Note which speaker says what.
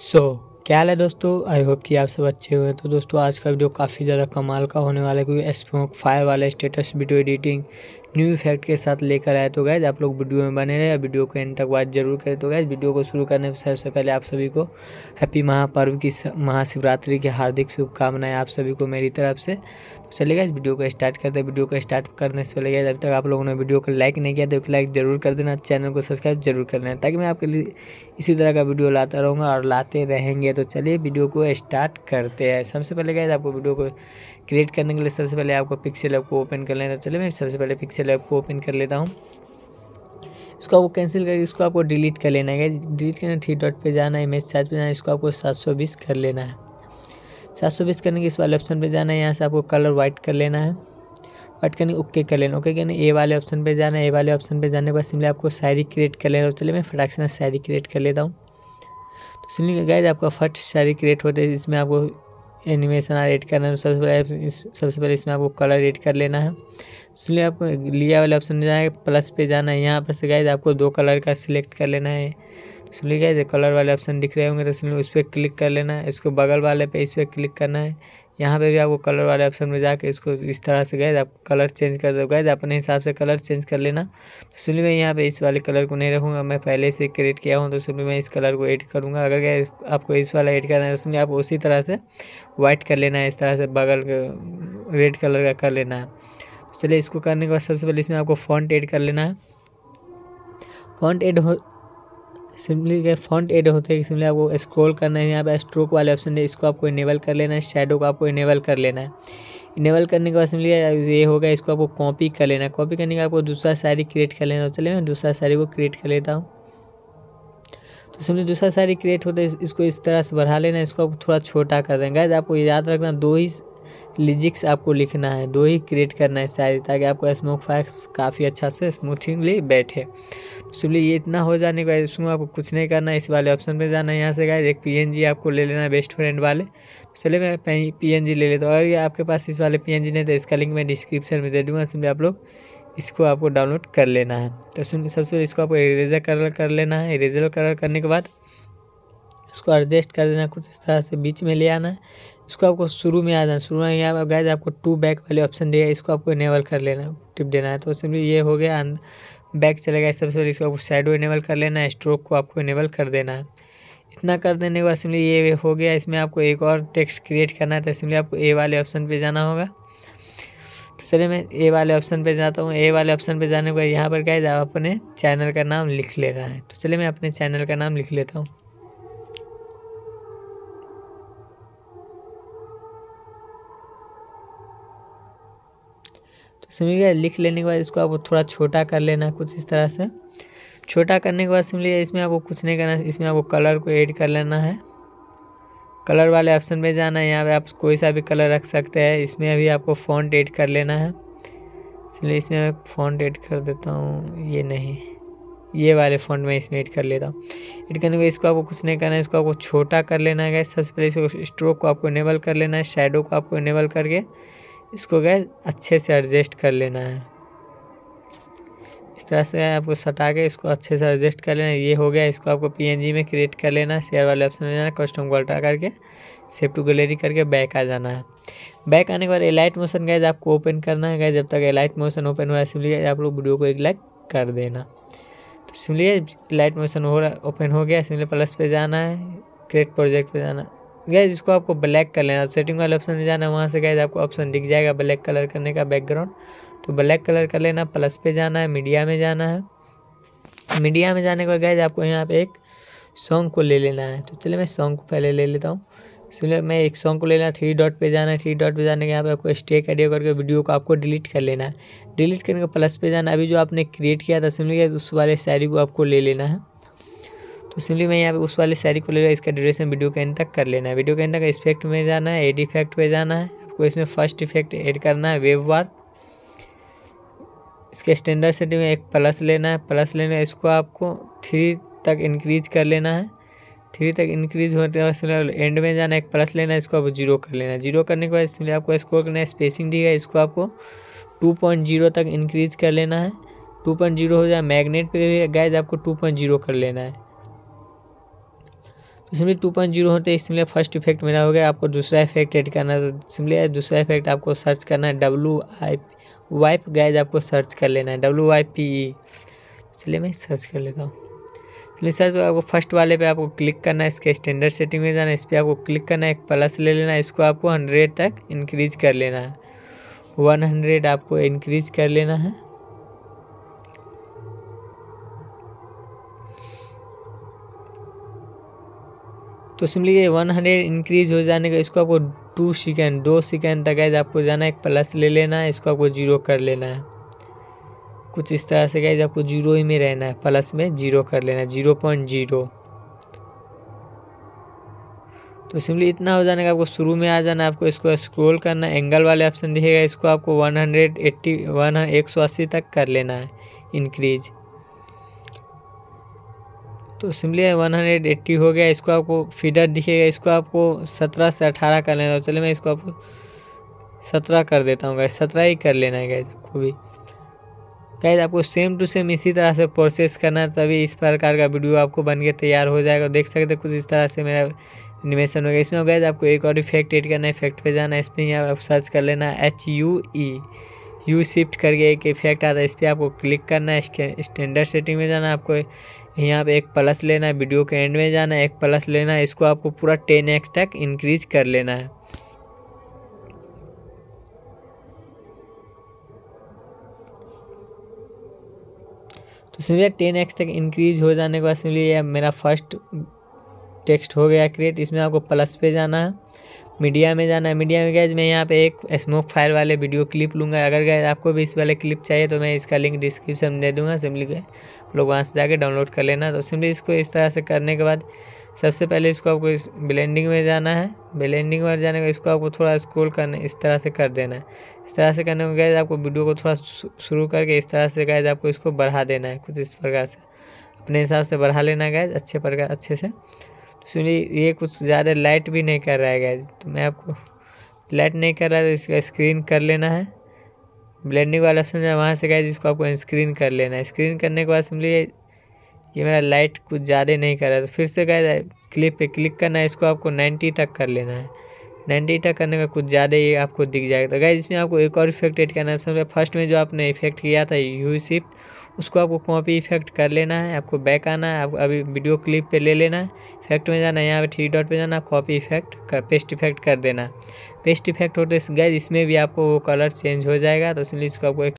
Speaker 1: सो so, क्या है दोस्तों आई होप कि आप सब अच्छे हुए हैं तो दोस्तों आज का वीडियो काफ़ी ज़्यादा कमाल का होने वाला है क्योंकि स्मोक फायर वाला status video editing new effect के साथ लेकर आए तो गैज आप लोग वीडियो में बने रहे वीडियो को एंड तक बात जरूर करें तो गैज वीडियो को शुरू करने से सबसे पहले आप सभी को हैप्पी महापर्व की महाशिवरात्रि की हार्दिक शुभकामनाएं आप सभी को मेरी तरफ से तो चले गए वीडियो को स्टार्ट करते हैं वीडियो को स्टार्ट करने से पहले गैज अभी तक आप लोगों ने वीडियो को लाइक नहीं किया तो लाइक जरूर कर देना चैनल को सब्सक्राइब जरूर कर लेना ताकि मैं आपके लिए इसी तरह का वीडियो लाता रहूँगा और लाते रहेंगे तो चलिए वीडियो को स्टार्ट करते हैं सबसे पहले गैज आपको वीडियो को क्रिएट करने के लिए सबसे पहले आपको पिक्सल आपको ओपन कर लेना तो चलिए मैं सबसे पहले पिक्सल एक्सेल ऐप को ओपन कर लेता हूँ इसको आपको कैंसिल करके इसको आपको डिलीट कर लेना है डिलीट करना थ्री डॉट पे जाना है इमेज साइज पे जाना है इसको आपको सात सौ बीस कर लेना है सात सौ बीस करने के इस वाले ऑप्शन पे जाना है यहाँ से आपको कलर वाइट कर लेना है वाइट करने ओके कर लेना ओके करना ए वाले ऑप्शन पे जाना है ए वाले ऑप्शन पे जाने के बाद सिमली आपको शायरी क्रिएट कर लेना तो चलिए मैं फटाक से शायरी क्रिएट कर लेता हूँ तो सिमली गाइज आपका फर्स्ट शायरी क्रिएट होते है इसमें आपको एनिमेशन एड करना है सबसे पहले सबसे पहले इसमें आपको कलर एड कर लेना है इसलिए आपको लिया वाले ऑप्शन जाएगा प्लस पे जाना है यहाँ पर से गाइज आपको दो कलर का सिलेक्ट कर लेना है इसलिए गाइज कलर वाले ऑप्शन दिख रहे होंगे तो इसलिए उस पर क्लिक कर लेना है इसको बगल वाले पे इस पर क्लिक करना है यहाँ पे भी आपको कलर वाले ऑप्शन में जाकर इसको इस तरह से गए आप कलर चेंज कर दो गए अपने हिसाब से कलर चेंज कर लेना इसलिए तो मैं यहाँ पे इस वाले कलर को नहीं रखूँगा मैं पहले से क्रिएट किया हूँ तो इसलिए मैं इस कलर को ऐड करूँगा अगर गए आपको इस वाला एड करना है उसमें तो आप उसी तरह से वाइट कर लेना है इस तरह से बगल रेड कलर का कर लेना है चलिए इसको करने के बाद सबसे पहले इसमें आपको फॉन्ट ऐड कर लेना है फॉन्ट ऐड हो सिंपली क्या फॉन्ट ऐड होते हैं सिंपली आपको स्क्रॉल करना है यहाँ पे स्ट्रोक वाले ऑप्शन है इसको आपको इनेबल कर लेना है शेडो को आपको इनेबल कर लेना है इनेबल करने के बाद सिंपली ये होगा इसको आपको कॉपी कर लेना है कॉपी करने के बाद आपको दूसरा साड़ी क्रिएट कर लेना चलिए मैं दूसरा साड़ी को क्रिएट कर लेता हूँ तो सिंपली दूसरा साड़ी क्रिएट होता है इसको इस तरह से बढ़ा लेना इसको आप थोड़ा छोटा कर देंगे आपको याद रखना दो ही लिजिक्स आपको लिखना है दो ही क्रिएट करना है शायद ताकि आपको स्मोक फायर काफ़ी अच्छा से स्मूथिंगली बैठे इसलिए तो ये इतना हो जाने के बाद इसमें आपको कुछ नहीं करना है इस वाले ऑप्शन पे जाना है यहाँ से गाय एक पीएनजी आपको ले लेना है बेस्ट फ्रेंड वाले चलिए मैं पीएनजी ले लेता हूँ अगर आपके पास इस वाले जी नहीं तो इसका लिंक मैं डिस्क्रिप्शन में दे दूँगा इसमें आप लोग इसको आपको डाउनलोड कर लेना है तो सुन सबसे पहले इसको आपको इरेजर कलर कर लेना है इरेजर कलर करने के बाद उसको एडजस्ट कर देना कुछ इस तरह से बीच में ले आना है इसको आपको शुरू में आ जाना शुरू में यहाँ पर आपको टू बैक वाले ऑप्शन देगा इसको आपको इनेबल कर लेना टिप देना है तो सिंपली ये हो गया बैक चलेगा सबसे पहले इसको आपको साइड इनेबल कर लेना है स्ट्रोक को आपको इनेबल कर देना है इतना कर देने के बाद सिंपली ये हो गया इसमें आपको एक और टेक्स्ट क्रिएट करना है तो सिंपली आपको ए वाले ऑप्शन पे जाना होगा तो चलिए मैं ए वाले ऑप्शन पे जाता हूँ ए वाले ऑप्शन पे जाने के बाद यहाँ पर क्या आप अपने चैनल का नाम लिख लेना है तो चलिए मैं अपने चैनल का नाम लिख लेता हूँ तो समझ गया लिख लेने के बाद इसको आपको थोड़ा छोटा कर लेना कुछ इस तरह से छोटा करने के बाद सिंपली इसमें आपको कुछ नहीं करना इसमें आपको कलर को ऐड कर लेना है कलर वाले ऑप्शन में जाना है यहाँ पे आप कोई सा भी कलर रख सकते हैं इसमें अभी आपको फ़ॉन्ट ऐड कर लेना है इसलिए इसमें मैं फ़ॉन्ट ऐड कर देता हूँ ये नहीं ये वाले फ़ॉन्ट में इसमें ऐड कर लेता हूँ ऐड करने के बाद इसको आपको कुछ नहीं करना है इसको आपको छोटा कर लेना है सबसे पहले इसको स्ट्रोक को आपको इनेबल कर लेना है शेडो को आपको इनेबल करके इसको गैस अच्छे से एडजस्ट कर लेना है इस तरह से आपको सटा के इसको अच्छे से एडजस्ट कर लेना ये हो गया इसको आपको पीएनजी में क्रिएट कर लेना है शेयर वाले ऑप्शन में जाना कस्टम को हटा करके सेव टू गैलरी करके बैक आ जाना है बैक आने के बाद एलाइट मोशन गैस आपको ओपन करना है गैस जब तक एलाइट मोशन ओपन हो रहा है सिमली आप लोग वीडियो को एक लाइक कर देना तो सिमली लाइट मोशन हो रहा ओपन हो गया सिमली प्लस पे जाना है क्रिएट प्रोजेक्ट पर जाना गैज इसको आपको ब्लैक कर लेना सेटिंग वाले ऑप्शन में जाना वहाँ से गैज आपको ऑप्शन दिख जाएगा ब्लैक कलर करने का बैकग्राउंड तो ब्लैक कलर कर लेना प्लस पे जाना है मीडिया में जाना है मीडिया में जाने के बाद गैज आपको यहाँ पे एक सॉन्ग को ले लेना है तो चलिए मैं सॉन्ग को पहले ले लेता हूँ इसलिए मैं एक सॉन्ग को लेना थ्री डॉट पे जाना है थ्री डॉट पे जाने के यहाँ पे आपको स्टे एडियो करके वीडियो को आपको डिलीट कर लेना है डिलीट करने के प्लस पे जाना अभी जो आपने क्रिएट किया था गया उस वाले शायरी को आपको ले लेना है तो सिंपली मैं यहाँ पे उस वाले सैरी को ले रहा इसका ड्यूरेशन वीडियो के एंड तक कर लेना है वीडियो के एंड तक इफेक्ट में जाना है एड इफेक्ट पे जाना है आपको इसमें फर्स्ट इफेक्ट ऐड करना है वेब वार इसके स्टैंडर्ड सेटिंग में एक प्लस लेना है प्लस लेना है इसको आपको थ्री तक इंक्रीज कर लेना है थ्री तक इंक्रीज होते हैं एंड में जाना एक प्लस लेना है इसको आपको जीरो कर लेना है जीरो करने के बाद इसमें आपको स्कोर करना है स्पेसिंग दी गई इसको आपको टू पॉइंट जीरो तक इंक्रीज कर लेना है टू पॉइंट जीरो हो जाए मैगनेट पे गाइज आपको टू पॉइंट जीरो कर लेना है तो टू पॉइंट जीरो होते सिंपली फर्स्ट इफेक्ट मेरा हो गया आपको दूसरा इफेक्ट एड करना है तो सिंपली दूसरा इफेक्ट आपको सर्च करना है डब्लू आई वाइप गाइज आपको सर्च कर लेना है डब्लू वाई पी ई चलिए मैं सर्च कर लेता हूँ इसलिए सर आपको फर्स्ट वाले पे आपको क्लिक करना है इसके स्टैंडर्ड सेटिंग में जाना है इस पर आपको क्लिक करना है एक प्लस ले लेना है इसको आपको हंड्रेड तक इंक्रीज कर लेना है वन हंड्रेड आपको इंक्रीज कर लेना है तो सिंपली ये वन हंड्रेड इंक्रीज हो जाने का इसको आपको टू सेकेंड दो सेकेंड तक गैज आपको जाना है प्लस ले लेना है इसको आपको जीरो कर लेना है कुछ इस तरह से गैज आपको जीरो ही में रहना है प्लस में जीरो कर लेना है जीरो पॉइंट जीरो तो सिंपली इतना हो जाने का आपको शुरू में आ जाना आपको इसको स्क्रोल करना एंगल वाले ऑप्शन दिखेगा इसको आपको एक सौ अस्सी तक कर लेना है इंक्रीज़ तो सिम्पली वन हंड्रेड एट्टी हो गया इसको आपको फीडर दिखेगा इसको आपको सत्रह से अठारह कर लेना चलिए मैं इसको आपको सत्रह कर देता हूँ गैस सत्रह ही कर लेना है गैस आपको भी गैस आपको सेम टू सेम इसी तरह से प्रोसेस करना है तभी इस प्रकार का वीडियो आपको बन के तैयार हो जाएगा देख सकते कुछ इस तरह से मेरा एनिमेशन हो गया इसमें गैस आपको एक और इफेक्ट एड करना है इफेक्ट पर जाना है इसमें आप सर्च कर लेना H U E U shift करके एक इफेक्ट आता है इस पर आपको क्लिक करना है स्टैंडर्ड सेटिंग में जाना आपको यहाँ पे एक प्लस लेना है वीडियो के एंड में जाना है एक प्लस लेना है इसको आपको पूरा टेन एक्स तक इंक्रीज कर लेना है तो सुनिए टेन एक्स तक इंक्रीज हो जाने के बाद सुनिए मेरा फर्स्ट टेक्स्ट हो गया क्रिएट इसमें आपको प्लस पे जाना है मीडिया में जाना है मीडिया में गैज मैं यहाँ पे एक स्मोक फायर वाले वीडियो क्लिप लूँगा अगर गैज आपको भी इस वाले क्लिप चाहिए तो मैं इसका लिंक डिस्क्रिप्शन में दे दूँगा सिम्पली गैज लोग वहाँ से जाके डाउनलोड कर लेना तो सिम्पली इसको इस तरह से करने के बाद सबसे पहले इसको आपको इस ब्लेंडिंग में जाना है ब्लेंडिंग में जाने का इसको आपको थोड़ा स्क्रोल करना इस तरह से कर देना है इस तरह से करने में गैज आपको वीडियो को थोड़ा शुरू करके इस तरह से गैज आपको इसको बढ़ा देना है कुछ इस प्रकार से अपने हिसाब से बढ़ा लेना गैज अच्छे प्रकार अच्छे से सुनिए ये कुछ ज़्यादा लाइट भी नहीं कर रहा है गैज तो मैं आपको लाइट नहीं कर रहा है तो इसका स्क्रीन कर लेना है ब्लेंडिंग वाला ऑप्शन है वहाँ से गए इसको आपको स्क्रीन कर लेना है स्क्रीन करने के बाद समझिए ये मेरा लाइट कुछ ज़्यादा नहीं कर रहा है तो फिर से गए क्लिप पे क्लिक करना है इसको आपको नाइन्टी तक कर लेना है नाइन्टी डेटा करने का कुछ ज़्यादा ही आपको दिख जाएगा तो गाइज इसमें आपको एक और इफेक्ट एड करना है सबसे फर्स्ट में जो आपने इफेक्ट किया था यू शिफ्ट उसको आपको कॉपी इफेक्ट कर लेना है आपको बैक आना है आपको अभी वीडियो क्लिप पे ले लेना है इफेक्ट में जाना है यहाँ पे थ्री डॉट पे जाना कॉपी इफेक्ट कर पेस्ट इफेक्ट कर देना पेस्ट इफेक्ट होते गैज इसमें भी आपको वो कलर चेंज हो जाएगा तो इसलिए इसको आपको